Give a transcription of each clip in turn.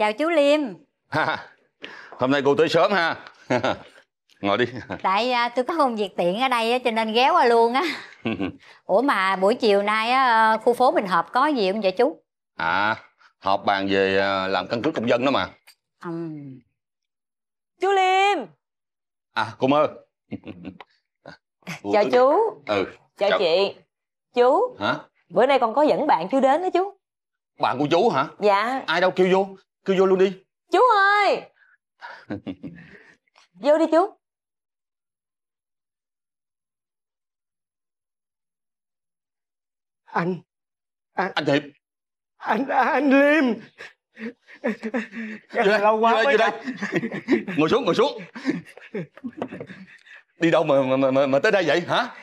chào chú liêm hôm nay cô tới sớm ha ngồi đi tại à, tôi có công việc tiện ở đây á cho nên ghé qua luôn á ủa mà buổi chiều nay á ờ, khu phố bình hợp có gì không vậy chú à họp bàn về ờ, làm căn cước công dân đó mà ừ. chú liêm à cô mơ chào chú ừ chào, chào chị chú hả bữa nay con có dẫn bạn chú đến đó chú bạn của chú hả dạ ai đâu kêu vô cứ vô luôn đi chú ơi vô đi chú anh anh, anh thiệp anh anh liêm Vậy lâu quá đây, mới đây. ngồi xuống ngồi xuống đi đâu mà mà mà, mà tới đây vậy hả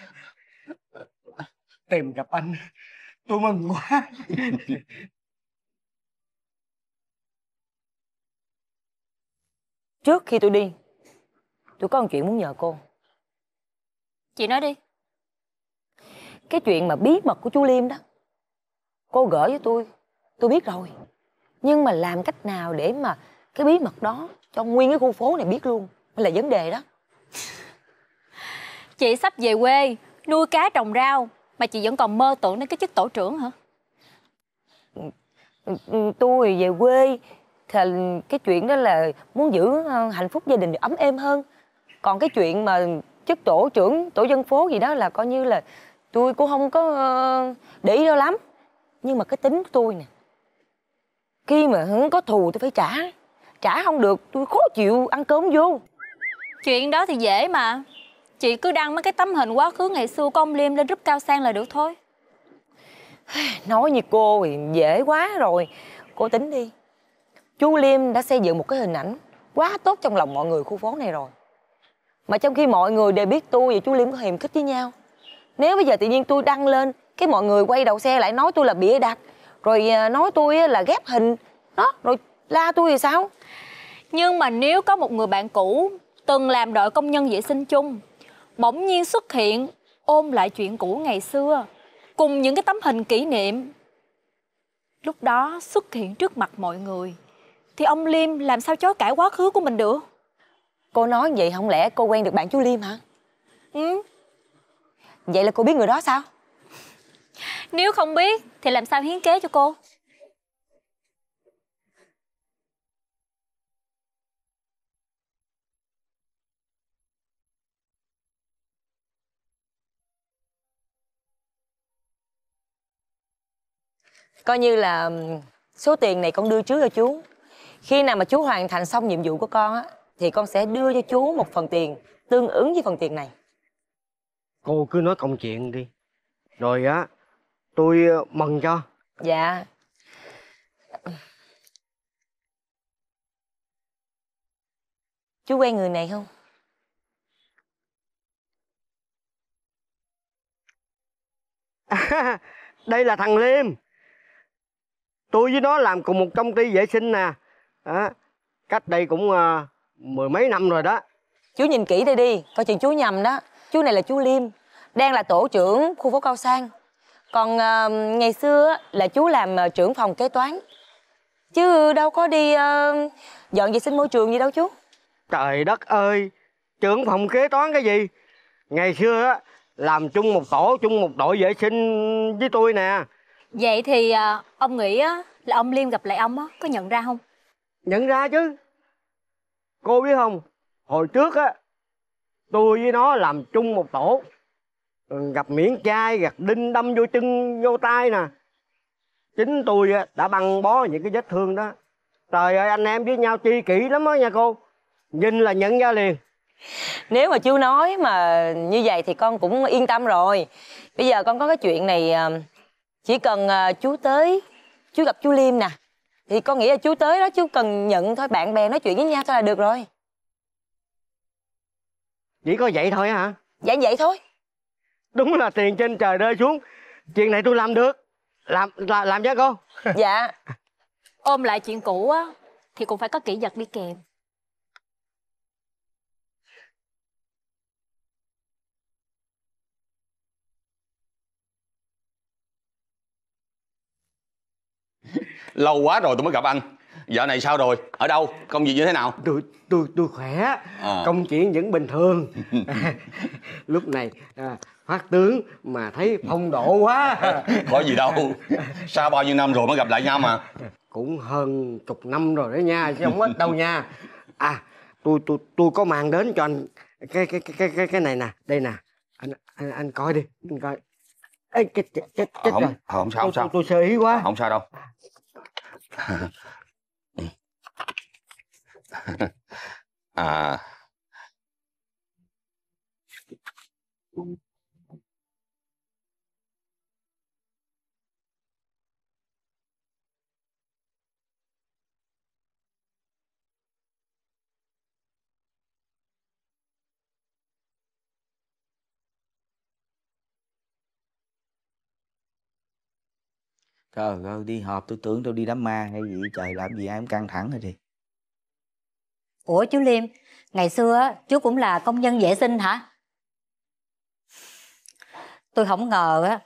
tìm gặp anh tôi mừng quá Trước khi tôi đi Tôi có một chuyện muốn nhờ cô Chị nói đi Cái chuyện mà bí mật của chú Liêm đó Cô gửi với tôi Tôi biết rồi Nhưng mà làm cách nào để mà Cái bí mật đó cho nguyên cái khu phố này biết luôn Mới là vấn đề đó Chị sắp về quê Nuôi cá trồng rau Mà chị vẫn còn mơ tưởng đến cái chức tổ trưởng hả ừ, ừ, Tôi về quê cái chuyện đó là muốn giữ ờ, hạnh phúc gia đình ấm êm hơn còn cái chuyện mà chức tổ trưởng tổ dân phố gì đó là coi như là tôi cũng không có ờ, để ý đâu lắm nhưng mà cái tính của tôi nè khi mà không có thù tôi phải trả trả không được tôi khó chịu ăn cơm vô chuyện đó thì dễ mà chị cứ đăng mấy cái tấm hình quá khứ ngày xưa của liêm lên group cao sang là được thôi nói như cô thì dễ quá rồi cô tính đi chú liêm đã xây dựng một cái hình ảnh quá tốt trong lòng mọi người khu phố này rồi mà trong khi mọi người đều biết tôi và chú liêm có hiềm khích với nhau nếu bây giờ tự nhiên tôi đăng lên cái mọi người quay đầu xe lại nói tôi là bịa đặt rồi ờ, nói tôi là ghép hình đó rồi la tôi thì sao nhưng mà nếu có một người bạn cũ từng làm đội công nhân vệ sinh chung bỗng nhiên xuất hiện ôm lại chuyện cũ ngày xưa cùng những cái tấm hình kỷ niệm lúc đó xuất hiện trước mặt mọi người thì ông Liêm làm sao chối cãi quá khứ của mình được Cô nói vậy không lẽ cô quen được bạn chú Liêm hả Ừ Vậy là cô biết người đó sao Nếu không biết Thì làm sao hiến kế cho cô coi như là số tiền này con đưa trước cho chú khi nào mà chú hoàn thành xong nhiệm vụ của con á thì con sẽ đưa cho chú một phần tiền tương ứng với phần tiền này cô cứ nói công chuyện đi rồi á tôi ờ, mừng cho dạ chú quen người này không đây là thằng liêm tôi với nó làm cùng một công ty vệ sinh nè à đó. cách đây cũng uh, mười mấy năm rồi đó chú nhìn kỹ đây đi coi chừng chú nhầm đó chú này là chú liêm đang là tổ trưởng khu phố cao sang còn uh, ngày xưa là chú làm uh, trưởng phòng kế toán chứ đâu có đi uh, dọn vệ sinh môi trường gì đâu chú trời đất ơi trưởng phòng kế toán cái gì ngày xưa á làm chung một tổ chung một đội vệ sinh với tôi nè vậy thì uh, ông nghĩ á là ông liêm gặp lại ông á có nhận ra không nhận ra chứ cô biết không hồi trước á tôi với nó làm chung một tổ gặp miễn chai gạt đinh đâm vô chân vô tay nè chính tôi đã băng bó những cái vết thương đó trời ơi anh em với nhau chi kỹ lắm á nha cô nhìn là nhận ra liền nếu mà chú nói mà như vậy thì con cũng yên tâm rồi bây giờ con có cái chuyện này à, chỉ cần à, chú tới chú gặp chú liêm nè thì con nghĩ là chú tới đó chú cần nhận thôi bạn bè nói chuyện với nhau thôi là được rồi chỉ có vậy thôi hả dạ vậy thôi đúng là tiền trên trời rơi xuống chuyện này tôi làm được làm làm làm cho cô dạ ôm lại chuyện cũ á thì cũng phải có kỹ vật đi kèm lâu quá rồi tôi mới gặp anh Dạo này sao rồi? Ở đâu? Công việc như thế nào? Tôi tôi tôi khỏe. À. Công chuyện vẫn bình thường. Lúc này à, phát tướng mà thấy phong độ quá. Có gì đâu. Sao bao nhiêu năm rồi mới gặp lại nhau mà. Cũng hơn chục năm rồi đấy nha, chứ không ít đâu nha. À, tôi tôi tôi có mang đến cho anh cái cái cái cái cái này nè, đây nè. Anh anh, anh coi đi, anh coi. Ê, cái, cái, cái, cái, không, không sao không sao. Tôi, tôi sơ ý quá. Không sao đâu à, Mm. uh, Trời ơi, đi họp tôi tưởng tôi đi đám ma hay gì trời làm gì ai cũng căng thẳng rồi chị. Ủa chú Liêm, ngày xưa chú cũng là công nhân vệ sinh hả? Tôi không ngờ á,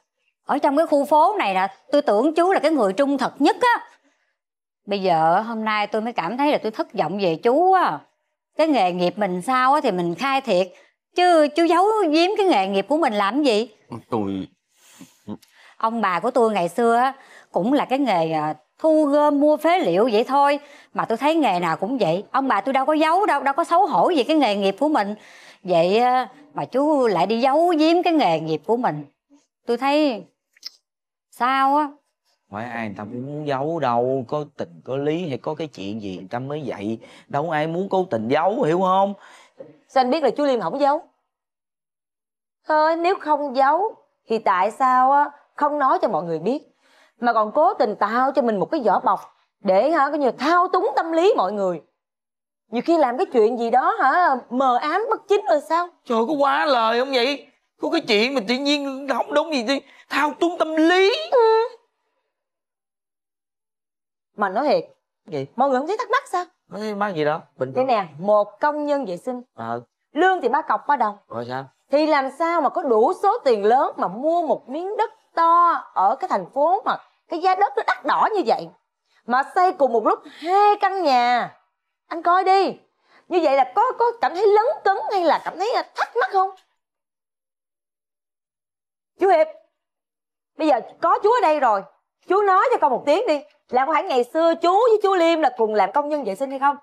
ở trong cái khu phố này là tôi tưởng chú là cái người trung thực nhất á. Bây giờ hôm nay tôi mới cảm thấy là tôi thất vọng về chú á. Cái nghề nghiệp mình sao á thì mình khai thiệt, chứ chú giấu giếm cái nghề nghiệp của mình làm gì? Tôi ông bà của tôi ngày xưa cũng là cái nghề à, thu gom mua phế liệu vậy thôi mà tôi thấy nghề nào cũng vậy ông bà tôi đâu có giấu đâu đâu có xấu hổ gì cái nghề nghiệp của mình vậy à, mà chú lại đi giấu giếm cái nghề nghiệp của mình tôi thấy sao á phải ai người ta muốn giấu đâu có tình có lý hay có cái chuyện gì người ta mới vậy đâu ai muốn cố tình giấu hiểu không sao anh biết là chú liêm không giấu thôi nếu không giấu thì tại sao á không nói cho mọi người biết mà còn cố tình tạo cho mình một cái vỏ bọc để hả coi như thao túng tâm lý mọi người nhiều khi làm cái chuyện gì đó hả mờ ám bất chính rồi sao trời có quá lời không vậy có cái chuyện mà tự nhiên không đúng gì đi thao túng tâm lý ừ. mà nói thiệt gì mọi người không thấy thắc mắc sao nói mắc gì đó bình thường thế nè một công nhân vệ sinh ờ à. lương thì ba cọc ba đồng rồi sao thì làm sao mà có đủ số tiền lớn mà mua một miếng đất to ở cái thành phố mà cái giá đất nó đắt đỏ như vậy mà xây cùng một lúc hai căn nhà anh coi đi như vậy là có có cảm thấy lấn cấn hay là cảm thấy à, thắc mắc không chú hiệp bây giờ có chú ở đây rồi chú nói cho con một tiếng đi là có phải ngày xưa chú với chú liêm là cùng làm công nhân vệ sinh hay không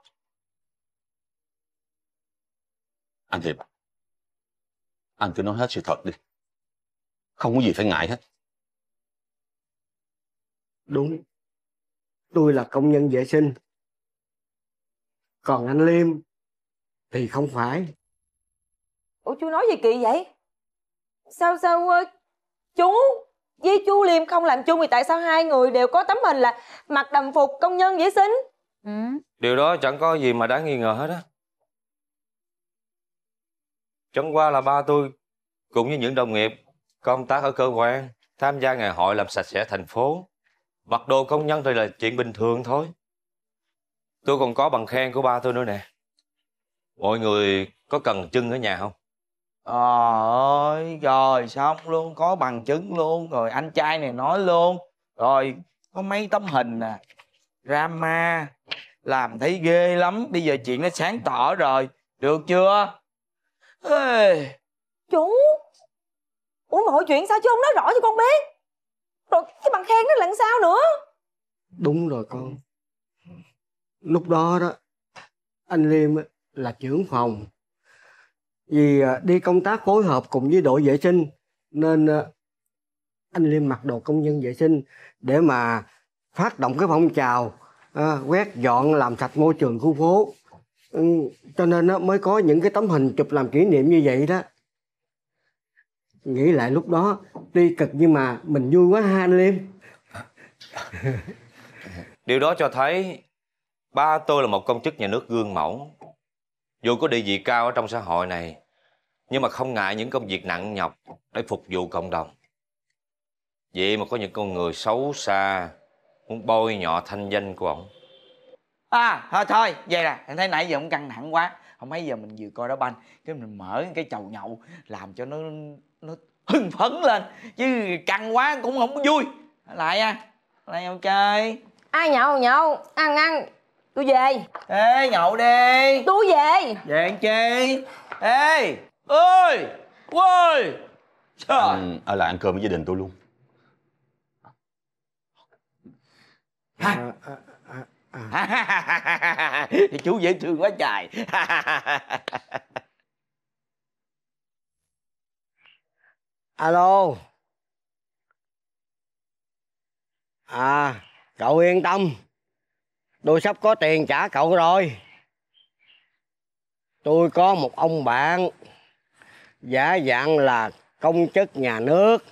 anh hiệp anh cứ nói hết sự thật đi. Không có gì phải ngại hết. Đúng. Tôi là công nhân vệ sinh. Còn anh Liêm thì không phải. Ủa chú nói gì kỳ vậy? Sao sao ờ, chú với chú Liêm không làm chung thì tại sao hai người đều có tấm hình là mặc đồng phục công nhân vệ sinh? Ừ. Điều đó chẳng có gì mà đáng nghi ngờ hết á. Chẳng qua là ba tôi cùng với những đồng nghiệp công tác ở cơ quan tham gia ngày hội làm sạch sẽ thành phố. Mặc đồ công nhân thì là chuyện bình thường thôi. Tôi còn có bằng khen của ba tôi nữa nè. Mọi người có cần chân ở nhà không? Trời ơi, rồi xong luôn, có bằng chứng luôn, rồi anh trai này nói luôn. Rồi có mấy tấm hình nè, à. làm thấy ghê lắm, bây giờ chuyện nó sáng tỏ rồi, được chưa? Ê. Chú Ủa mà chuyện sao chứ không nói rõ cho con biết Rồi cái bằng khen nó là sao nữa Đúng rồi con Lúc đó đó Anh Liêm là trưởng phòng Vì à, đi công tác phối hợp cùng với đội vệ sinh Nên à, anh Liêm mặc đồ công nhân vệ sinh Để mà phát động cái phong trào à, Quét dọn làm sạch môi trường khu phố ừ, cho nên mới có những cái tấm hình chụp làm kỷ niệm như vậy đó nghĩ lại lúc đó tuy cực nhưng mà mình vui quá ha anh liêm điều đó cho thấy ba tôi là một công chức nhà nước gương mẫu dù có địa vị cao ở trong xã hội này nhưng mà không ngại những công việc nặng nhọc để phục vụ cộng đồng vậy mà có những con người xấu xa muốn bôi nhọ thanh danh của ông à thôi thôi vậy nè em thấy nãy giờ cũng căng thẳng quá không mấy giờ mình vừa coi đá banh cái mình mở cái chầu nhậu làm cho nó nó hưng phấn lên chứ căng quá cũng không vui lại nha lại không chơi ai nhậu nhậu ăn ăn tôi về ê nhậu đi tôi về về ăn chi ê ơi ơi trời anh, ở à, lại ăn cơm với gia đình tôi luôn à, à, à. chú dễ thương quá trời alo à cậu yên tâm tôi sắp có tiền trả cậu rồi tôi có một ông bạn giả dạng là công chức nhà nước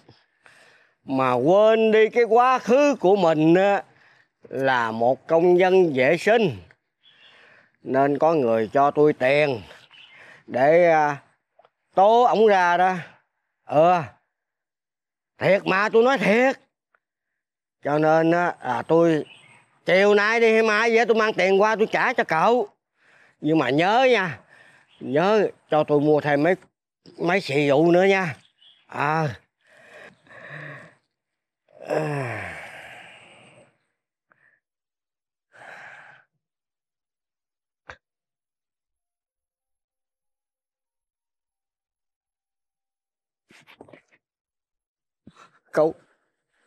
mà quên đi cái quá khứ của mình là một công nhân vệ sinh nên có người cho tôi tiền để à, tố ổng ra đó ừ thiệt mà tôi nói thiệt cho nên là tôi chiều nay đi hay mai vậy tôi mang tiền qua tôi trả cho cậu nhưng mà nhớ nha nhớ cho tôi mua thêm mấy mấy xì dụ nữa nha à, à. Cậu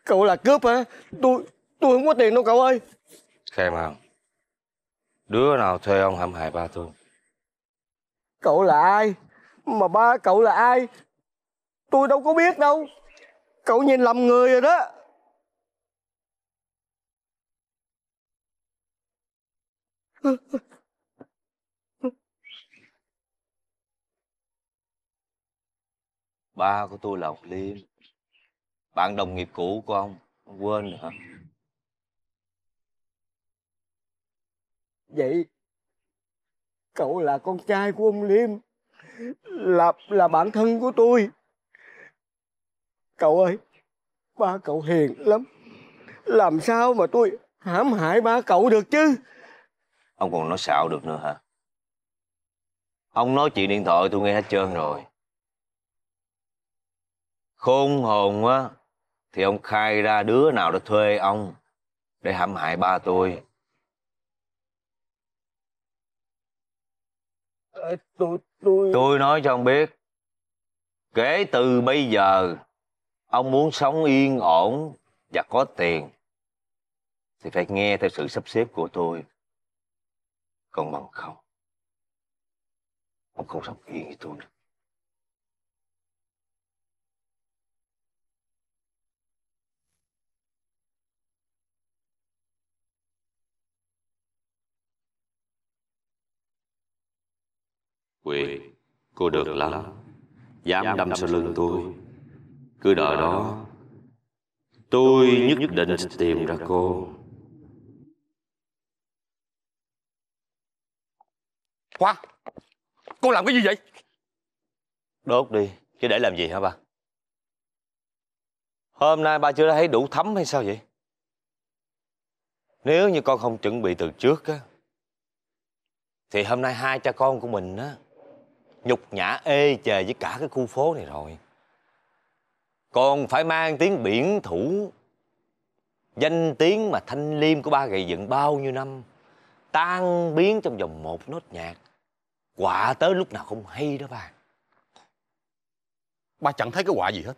Cậu là cướp hả Tôi Tôi không có tiền đâu cậu ơi Khem không Đứa nào thuê ông hãm hại ba tôi Cậu là ai Mà ba cậu là ai Tôi đâu có biết đâu Cậu nhìn lầm người rồi đó Ba của tôi là ông Liêm bạn đồng nghiệp cũ của ông ông quên rồi hả vậy cậu là con trai của ông liêm là là bạn thân của tôi cậu ơi ba cậu hiền lắm làm sao mà tôi hãm hại ba cậu được chứ ông còn nói xạo được nữa hả ông nói chuyện điện thoại tôi nghe hết trơn rồi khôn hồn quá thì ông khai ra đứa nào đã thuê ông để hãm hại ba tôi. Ờ, tôi, tôi... tôi nói cho ông biết, kể từ bây giờ, ông muốn sống yên ổn và có tiền, thì phải nghe theo sự sắp xếp của tôi. Còn bằng không, ông không sống yên với tôi nữa. Quyệt Cô được lắm Dám đâm sau lưng tôi Cứ đợi đó Tôi nhất định sẽ tìm ra cô Khoa Cô làm cái gì vậy Đốt đi Chứ để làm gì hả ba Hôm nay ba chưa thấy đủ thấm hay sao vậy Nếu như con không chuẩn bị từ trước á Thì hôm nay hai cha con của mình á nhục nhã ê chề với cả cái khu phố này rồi còn phải mang tiếng biển thủ danh tiếng mà thanh liêm của ba gầy dựng bao nhiêu năm tan biến trong vòng một nốt nhạc quả tới lúc nào không hay đó ba ba chẳng thấy cái quả gì hết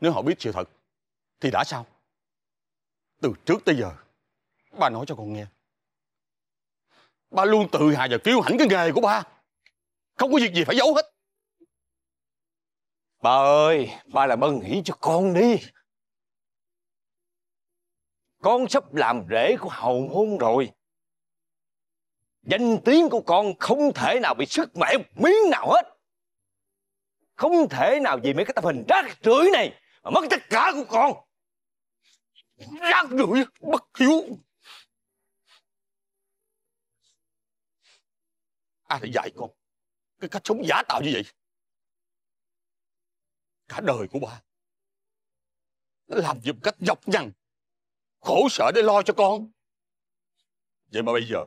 nếu họ biết sự thật thì đã sao từ trước tới giờ ba nói cho con nghe ba luôn tự hào và kiêu hãnh cái nghề của ba không có việc gì phải giấu hết Ba ơi Ba làm ơn nghĩ cho con đi Con sắp làm rễ của hầu môn rồi Danh tiếng của con không thể nào bị sức mẻ một miếng nào hết Không thể nào vì mấy cái tập hình rác rưởi này Mà mất tất cả của con Rác rưởi bất hiếu Ai đã dạy con cái cách sống giả tạo như vậy cả đời của ba nó làm việc cách nhọc nhằn khổ sở để lo cho con vậy mà bây giờ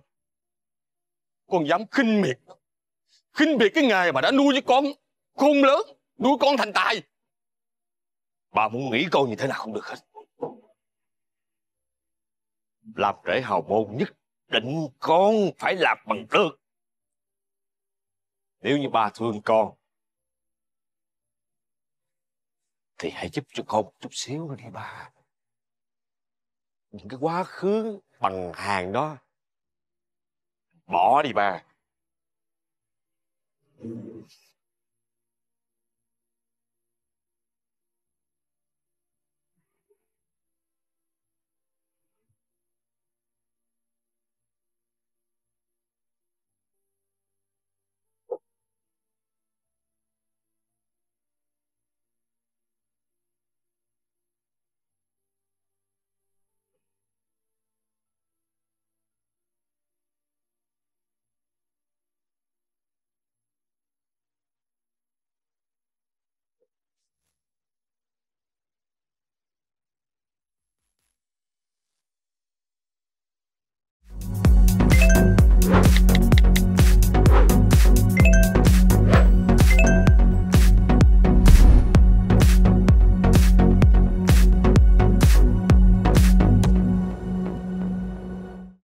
con dám khinh miệt khinh miệt cái ngày mà đã nuôi với con khôn lớn nuôi con thành tài bà muốn nghĩ con như thế nào không được hết làm trễ hào môn nhất định con phải làm bằng được nếu như ba thương con Thì hãy giúp cho con một chút xíu đi ba Những cái quá khứ bằng hàng đó Bỏ đi ba